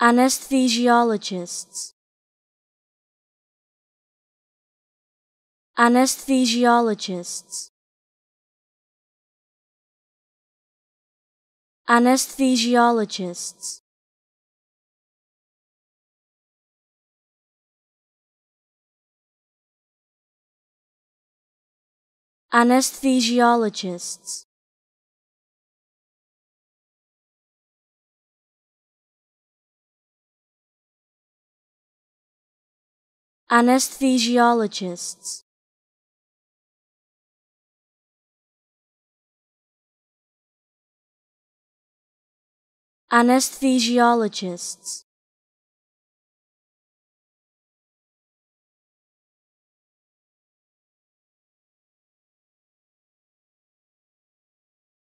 Anesthesiologists Anesthesiologists Anesthesiologists Anesthesiologists Anesthesiologists Anesthesiologists